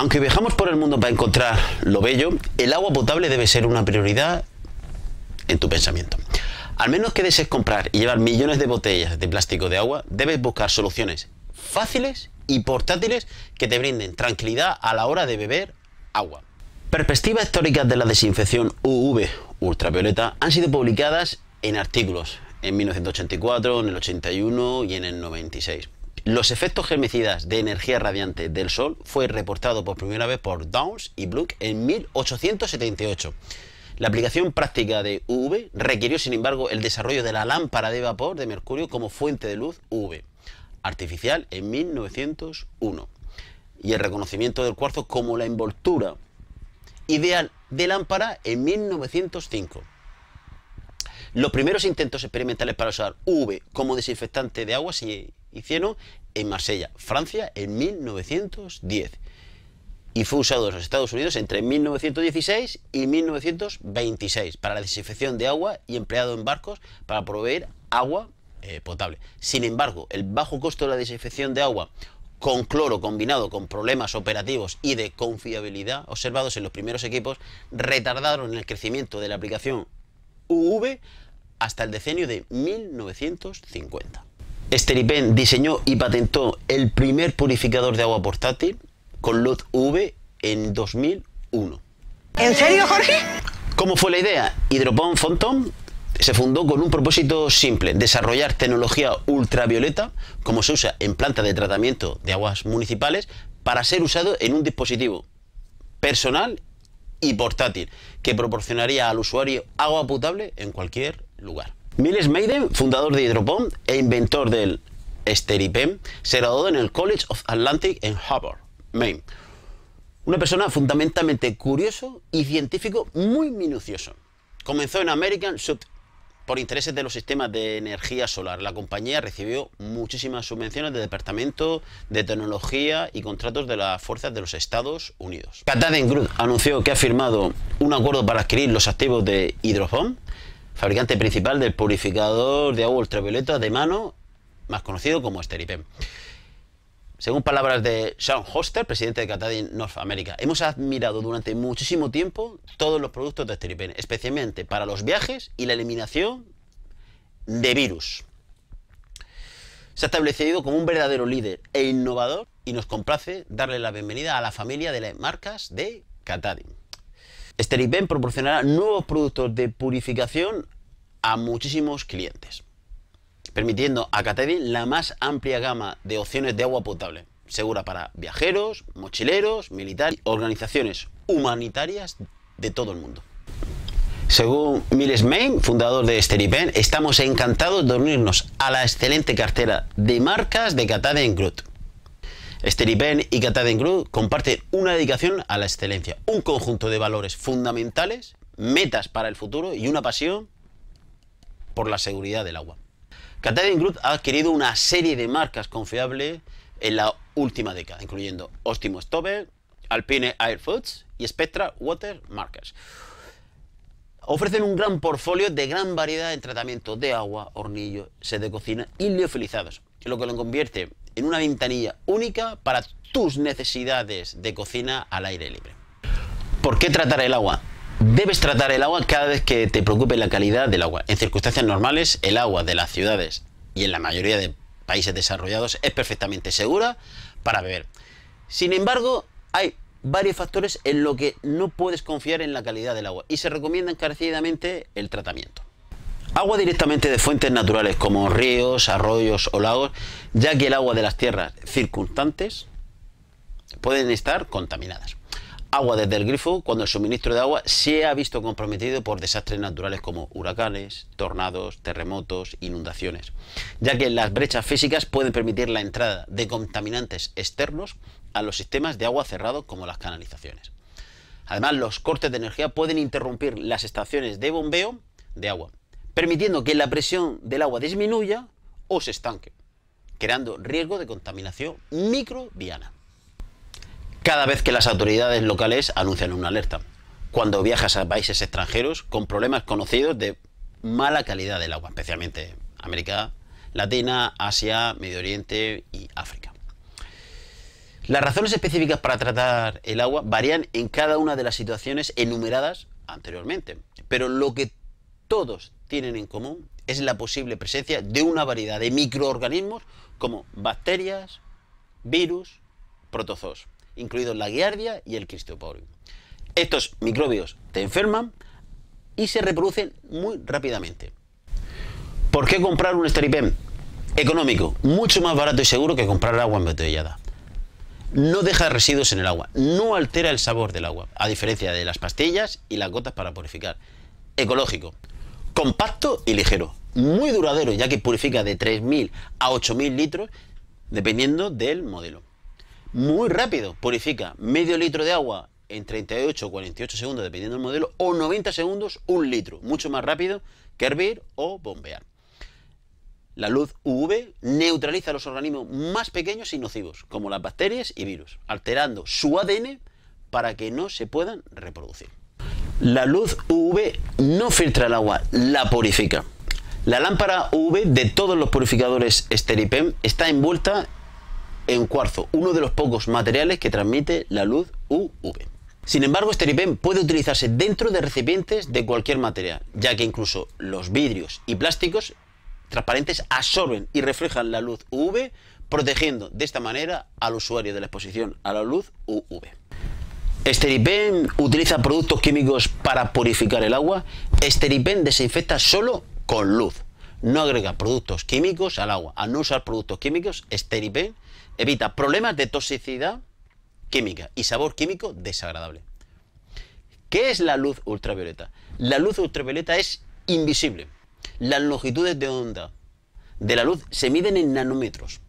Aunque viajamos por el mundo para encontrar lo bello, el agua potable debe ser una prioridad en tu pensamiento. Al menos que desees comprar y llevar millones de botellas de plástico de agua, debes buscar soluciones fáciles y portátiles que te brinden tranquilidad a la hora de beber agua. Perspectivas históricas de la desinfección UV ultravioleta han sido publicadas en artículos en 1984, en el 81 y en el 96. Los efectos germicidas de energía radiante del Sol fue reportado por primera vez por Downs y Bluck en 1878. La aplicación práctica de UV requirió, sin embargo, el desarrollo de la lámpara de vapor de mercurio como fuente de luz UV artificial en 1901 y el reconocimiento del cuarzo como la envoltura ideal de lámpara en 1905. Los primeros intentos experimentales para usar UV como desinfectante de agua se hicieron en Marsella, Francia, en 1910. Y fue usado en los Estados Unidos entre 1916 y 1926 para la desinfección de agua y empleado en barcos para proveer agua eh, potable. Sin embargo, el bajo costo de la desinfección de agua con cloro combinado con problemas operativos y de confiabilidad observados en los primeros equipos retardaron el crecimiento de la aplicación UV hasta el decenio de 1950. Esteripen diseñó y patentó el primer purificador de agua portátil con luz UV en 2001. ¿En serio, Jorge? ¿Cómo fue la idea? Hydropon Fonton se fundó con un propósito simple, desarrollar tecnología ultravioleta, como se usa en plantas de tratamiento de aguas municipales, para ser usado en un dispositivo personal y portátil, que proporcionaría al usuario agua potable en cualquier lugar. Miles Maiden, fundador de Hydropon e inventor del Steripen, se graduó en el College of Atlantic en Harvard, Maine. Una persona fundamentalmente curioso y científico muy minucioso. Comenzó en American Sub por intereses de los sistemas de energía solar. La compañía recibió muchísimas subvenciones de Departamento de Tecnología y contratos de las fuerzas de los Estados Unidos. Kataden Group anunció que ha firmado un acuerdo para adquirir los activos de Hydropon fabricante principal del purificador de agua ultravioleta de mano, más conocido como Steripen. Según palabras de Sean Hoster, presidente de Catadin North America, hemos admirado durante muchísimo tiempo todos los productos de Steripen, especialmente para los viajes y la eliminación de virus. Se ha establecido como un verdadero líder e innovador y nos complace darle la bienvenida a la familia de las marcas de Catadin. Steripen proporcionará nuevos productos de purificación a muchísimos clientes, permitiendo a Katadin la más amplia gama de opciones de agua potable, segura para viajeros, mochileros, militares y organizaciones humanitarias de todo el mundo. Según Miles Main, fundador de Steripen, estamos encantados de unirnos a la excelente cartera de marcas de Katadin. Group Steripen y Kataden Group comparten una dedicación a la excelencia, un conjunto de valores fundamentales, metas para el futuro y una pasión por la seguridad del agua. Kataden Group ha adquirido una serie de marcas confiables en la última década, incluyendo Ostimo Stopper, Alpine Air Foods y Spectra Water Markers. Ofrecen un gran portfolio de gran variedad en tratamiento de agua, hornillos, sed de cocina y liofilizados, lo que lo convierte en una ventanilla única para tus necesidades de cocina al aire libre. ¿Por qué tratar el agua? Debes tratar el agua cada vez que te preocupe la calidad del agua. En circunstancias normales, el agua de las ciudades y en la mayoría de países desarrollados es perfectamente segura para beber. Sin embargo, hay varios factores en los que no puedes confiar en la calidad del agua y se recomienda encarecidamente el tratamiento. Agua directamente de fuentes naturales como ríos, arroyos o lagos, ya que el agua de las tierras circunstantes pueden estar contaminadas. Agua desde el grifo cuando el suministro de agua se ha visto comprometido por desastres naturales como huracanes, tornados, terremotos, inundaciones, ya que las brechas físicas pueden permitir la entrada de contaminantes externos a los sistemas de agua cerrado como las canalizaciones. Además, los cortes de energía pueden interrumpir las estaciones de bombeo de agua, permitiendo que la presión del agua disminuya o se estanque, creando riesgo de contaminación microbiana. Cada vez que las autoridades locales anuncian una alerta, cuando viajas a países extranjeros con problemas conocidos de mala calidad del agua, especialmente América Latina, Asia, Medio Oriente y África. Las razones específicas para tratar el agua varían en cada una de las situaciones enumeradas anteriormente, pero lo que todos tienen en común es la posible presencia de una variedad de microorganismos como bacterias, virus, protozoos, incluidos la giardia y el cristoporium. Estos microbios te enferman y se reproducen muy rápidamente. ¿Por qué comprar un esteripem? Económico, mucho más barato y seguro que comprar agua embotellada. No deja residuos en el agua, no altera el sabor del agua, a diferencia de las pastillas y las gotas para purificar. Ecológico, compacto y ligero. Muy duradero, ya que purifica de 3.000 a 8.000 litros, dependiendo del modelo. Muy rápido, purifica medio litro de agua en 38 o 48 segundos, dependiendo del modelo, o 90 segundos, un litro. Mucho más rápido que hervir o bombear. La luz UV neutraliza los organismos más pequeños y nocivos, como las bacterias y virus, alterando su ADN para que no se puedan reproducir. La luz UV no filtra el agua, la purifica. La lámpara UV de todos los purificadores Steripen está envuelta en cuarzo, uno de los pocos materiales que transmite la luz UV. Sin embargo, Steripen puede utilizarse dentro de recipientes de cualquier material, ya que incluso los vidrios y plásticos transparentes absorben y reflejan la luz UV, protegiendo de esta manera al usuario de la exposición a la luz UV. Esteripen utiliza productos químicos para purificar el agua. Esteripen desinfecta solo con luz. No agrega productos químicos al agua. Al no usar productos químicos, Esteripen evita problemas de toxicidad química y sabor químico desagradable. ¿Qué es la luz ultravioleta? La luz ultravioleta es invisible. Las longitudes de onda de la luz se miden en nanómetros.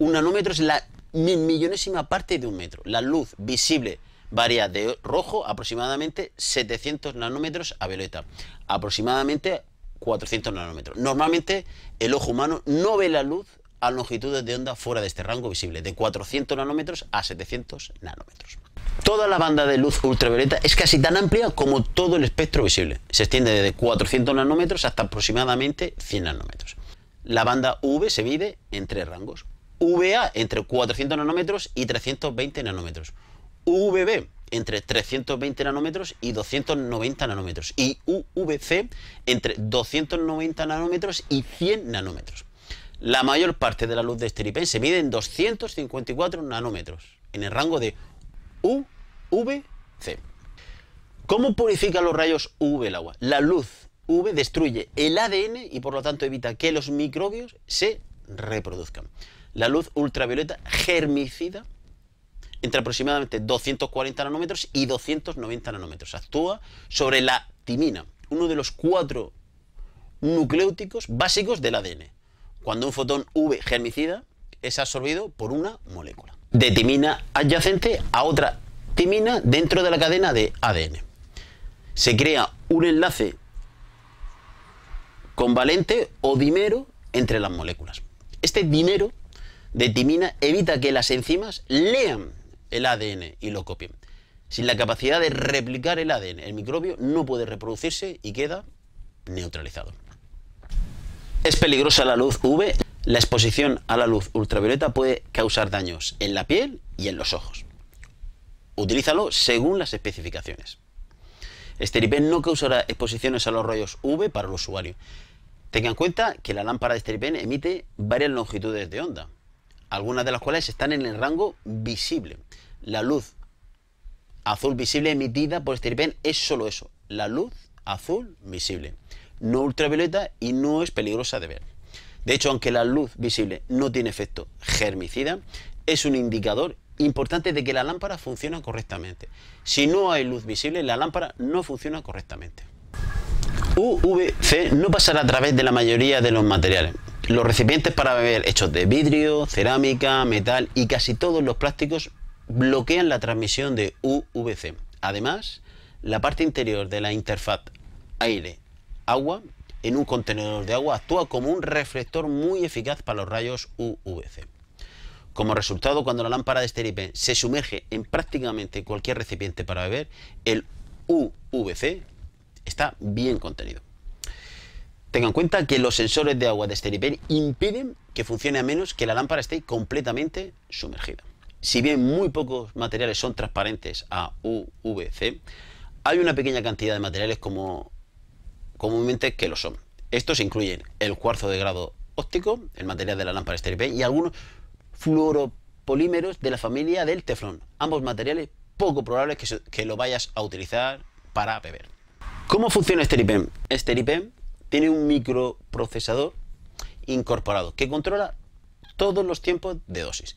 Un nanómetro es la mil millonésima parte de un metro. La luz visible varía de rojo aproximadamente 700 nanómetros a violeta, aproximadamente 400 nanómetros. Normalmente el ojo humano no ve la luz a longitudes de onda fuera de este rango visible, de 400 nanómetros a 700 nanómetros. Toda la banda de luz ultravioleta es casi tan amplia como todo el espectro visible. Se extiende desde 400 nanómetros hasta aproximadamente 100 nanómetros. La banda V se mide en tres rangos. VA entre 400 nanómetros y 320 nanómetros. UVB entre 320 nanómetros y 290 nanómetros y UVC entre 290 nanómetros y 100 nanómetros. La mayor parte de la luz de este se mide en 254 nanómetros, en el rango de UVC. ¿Cómo purifica los rayos UV el agua? La luz UV destruye el ADN y por lo tanto evita que los microbios se reproduzcan. La luz ultravioleta germicida entre aproximadamente 240 nanómetros y 290 nanómetros. Actúa sobre la timina, uno de los cuatro nucleóticos básicos del ADN. Cuando un fotón V germicida es absorbido por una molécula. De timina adyacente a otra timina dentro de la cadena de ADN. Se crea un enlace convalente o dinero entre las moléculas. Este dinero de timina evita que las enzimas lean el ADN y lo copien. Sin la capacidad de replicar el ADN, el microbio no puede reproducirse y queda neutralizado. ¿Es peligrosa la luz UV? La exposición a la luz ultravioleta puede causar daños en la piel y en los ojos. Utilízalo según las especificaciones. Esteripen no causará exposiciones a los rayos UV para el usuario. Tenga en cuenta que la lámpara de Esteripen emite varias longitudes de onda, algunas de las cuales están en el rango visible. La luz azul visible emitida por este IPN es solo eso, la luz azul visible, no ultravioleta y no es peligrosa de ver. De hecho, aunque la luz visible no tiene efecto germicida, es un indicador importante de que la lámpara funciona correctamente. Si no hay luz visible, la lámpara no funciona correctamente. UVC no pasará a través de la mayoría de los materiales. Los recipientes para beber hechos de vidrio, cerámica, metal y casi todos los plásticos bloquean la transmisión de UVC. Además, la parte interior de la interfaz aire-agua en un contenedor de agua actúa como un reflector muy eficaz para los rayos UVC. Como resultado, cuando la lámpara de esteripe se sumerge en prácticamente cualquier recipiente para beber, el UVC está bien contenido. Tengan en cuenta que los sensores de agua de Steripen impiden que funcione a menos que la lámpara esté completamente sumergida. Si bien muy pocos materiales son transparentes a UVC, hay una pequeña cantidad de materiales como comúnmente que lo son. Estos incluyen el cuarzo de grado óptico, el material de la lámpara Steripen y algunos fluoropolímeros de la familia del teflón. Ambos materiales poco probables que, lo vayas a utilizar para beber. ¿Cómo funciona Steripen? Steripen tiene un microprocesador incorporado que controla todos los tiempos de dosis.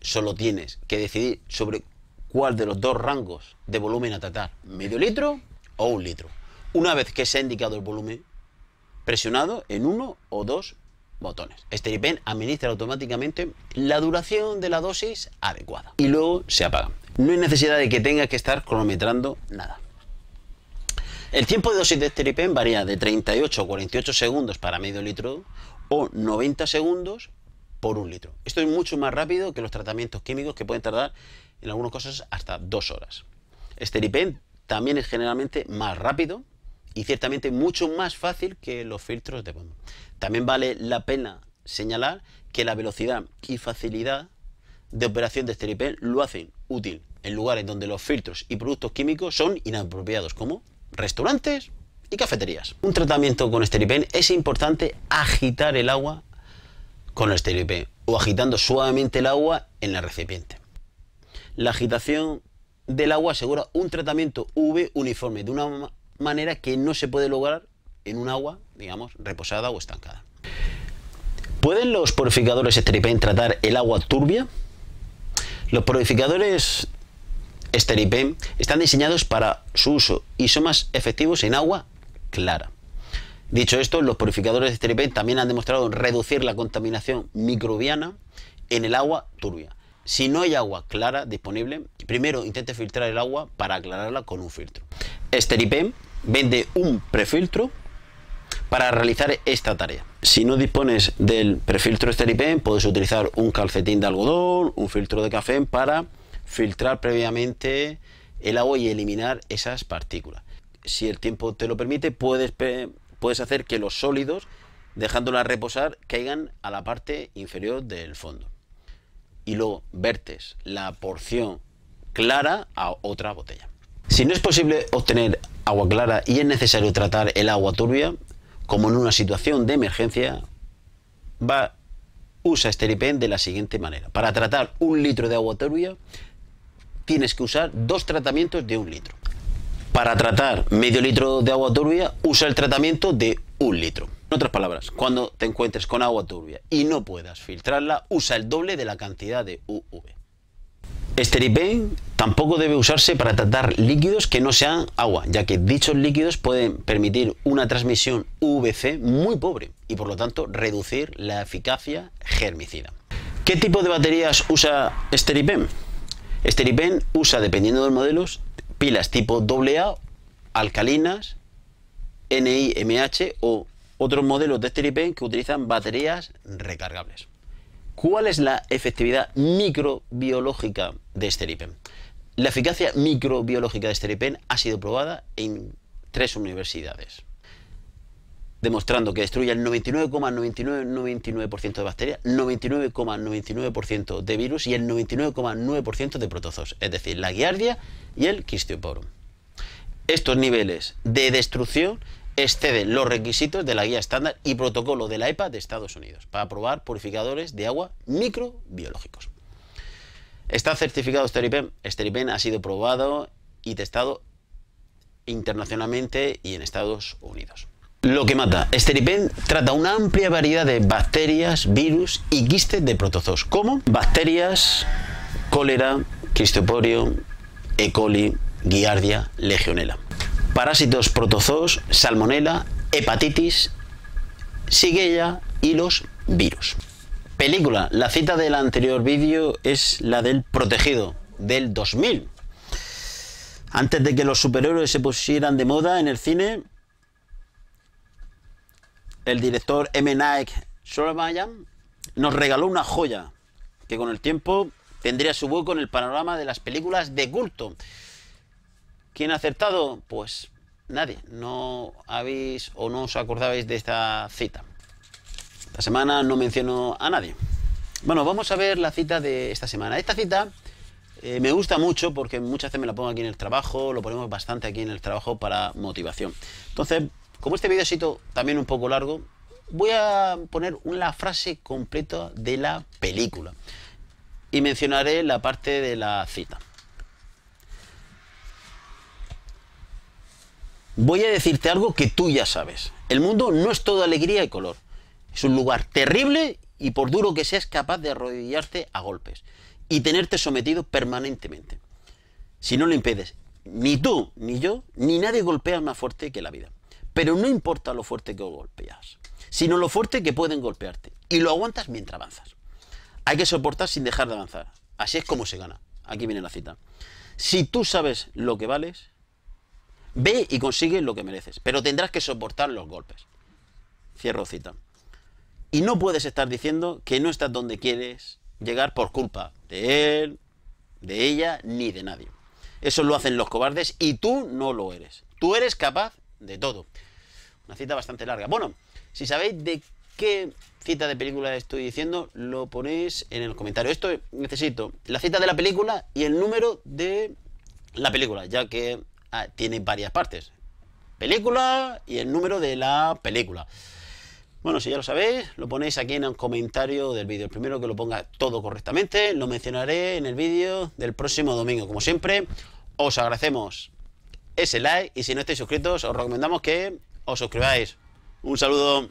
Solo tienes que decidir sobre cuál de los dos rangos de volumen a tratar, medio litro o un litro. Una vez que se ha indicado el volumen, presionado en uno o dos botones. SteriPEN administra automáticamente la duración de la dosis adecuada y luego se apaga. No hay necesidad de que tengas que estar cronometrando nada. El tiempo de dosis de esteripen varía de 38 a 48 segundos para medio litro o 90 segundos por un litro. Esto es mucho más rápido que los tratamientos químicos que pueden tardar en algunas cosas hasta dos horas. Esteripen también es generalmente más rápido y ciertamente mucho más fácil que los filtros de bomba. También vale la pena señalar que la velocidad y facilidad de operación de esteripen lo hacen útil en lugares donde los filtros y productos químicos son inapropiados, como restaurantes y cafeterías. Un tratamiento con esteripen es importante agitar el agua con el o agitando suavemente el agua en la recipiente. La agitación del agua asegura un tratamiento UV uniforme de una manera que no se puede lograr en un agua, digamos, reposada o estancada. ¿Pueden los purificadores esteripen tratar el agua turbia? Los purificadores Esteripen están diseñados para su uso y son más efectivos en agua clara. Dicho esto, los purificadores de Esteripen también han demostrado reducir la contaminación microbiana en el agua turbia. Si no hay agua clara disponible, primero intente filtrar el agua para aclararla con un filtro. Esteripen vende un prefiltro para realizar esta tarea. Si no dispones del prefiltro Esteripen, puedes utilizar un calcetín de algodón, un filtro de café para filtrar previamente el agua y eliminar esas partículas. Si el tiempo te lo permite, puedes, puedes hacer que los sólidos, dejándolas reposar, caigan a la parte inferior del fondo. Y luego vertes la porción clara a otra botella. Si no es posible obtener agua clara y es necesario tratar el agua turbia, como en una situación de emergencia, va, usa Steripen de la siguiente manera. Para tratar un litro de agua turbia, tienes que usar dos tratamientos de un litro. Para tratar medio litro de agua turbia, usa el tratamiento de un litro. En otras palabras, cuando te encuentres con agua turbia y no puedas filtrarla, usa el doble de la cantidad de UV. Esteripen tampoco debe usarse para tratar líquidos que no sean agua, ya que dichos líquidos pueden permitir una transmisión UVC muy pobre y por lo tanto reducir la eficacia germicida. ¿Qué tipo de baterías usa Esteripen? Steripen usa, dependiendo de los modelos, pilas tipo AA, alcalinas, NIMH o otros modelos de Steripen que utilizan baterías recargables. ¿Cuál es la efectividad microbiológica de Steripen? La eficacia microbiológica de Steripen ha sido probada en tres universidades demostrando que destruye el 99,9999% de bacterias, 99,99% de virus y el 99,9% de protozoos, es decir, la giardia y el Quistioporum. Estos niveles de destrucción exceden los requisitos de la guía estándar y protocolo de la EPA de Estados Unidos para probar purificadores de agua microbiológicos. Está certificado Steripen. Este Steripen este ha sido probado y testado internacionalmente y en Estados Unidos. Lo que mata. Esteripen trata una amplia variedad de bacterias, virus y quistes de protozoos, como bacterias, cólera, cristoporio, E. coli, giardia, legionela. Parásitos protozoos, salmonela, hepatitis, sigueya y los virus. Película. La cita del anterior vídeo es la del Protegido, del 2000. Antes de que los superhéroes se pusieran de moda en el cine, el director M. Nike nos regaló una joya que con el tiempo tendría su hueco en el panorama de las películas de culto. ¿Quién ha acertado? Pues nadie. No habéis o no os acordáis de esta cita. Esta semana no menciono a nadie. Bueno, vamos a ver la cita de esta semana. Esta cita eh, me gusta mucho porque muchas veces me la pongo aquí en el trabajo, lo ponemos bastante aquí en el trabajo para motivación. Entonces, como este video también un poco largo, voy a poner una frase completa de la película y mencionaré la parte de la cita. Voy a decirte algo que tú ya sabes. El mundo no es todo alegría y color. Es un lugar terrible y por duro que seas capaz de arrodillarte a golpes y tenerte sometido permanentemente. Si no lo impedes, ni tú, ni yo, ni nadie golpea más fuerte que la vida. Pero no importa lo fuerte que golpeas, sino lo fuerte que pueden golpearte. Y lo aguantas mientras avanzas. Hay que soportar sin dejar de avanzar. Así es como se gana. Aquí viene la cita. Si tú sabes lo que vales, ve y consigue lo que mereces. Pero tendrás que soportar los golpes. Cierro cita. Y no puedes estar diciendo que no estás donde quieres llegar por culpa de él, de ella, ni de nadie. Eso lo hacen los cobardes y tú no lo eres. Tú eres capaz de todo. Una cita bastante larga. Bueno, si sabéis de qué cita de película estoy diciendo, lo ponéis en el comentario. Esto necesito la cita de la película y el número de la película, ya que ah, tiene varias partes. Película y el número de la película. Bueno, si ya lo sabéis, lo ponéis aquí en el comentario del vídeo. El primero que lo ponga todo correctamente, lo mencionaré en el vídeo del próximo domingo. Como siempre, os agradecemos ese like y si no estáis suscritos, os recomendamos que os suscribáis. Un saludo.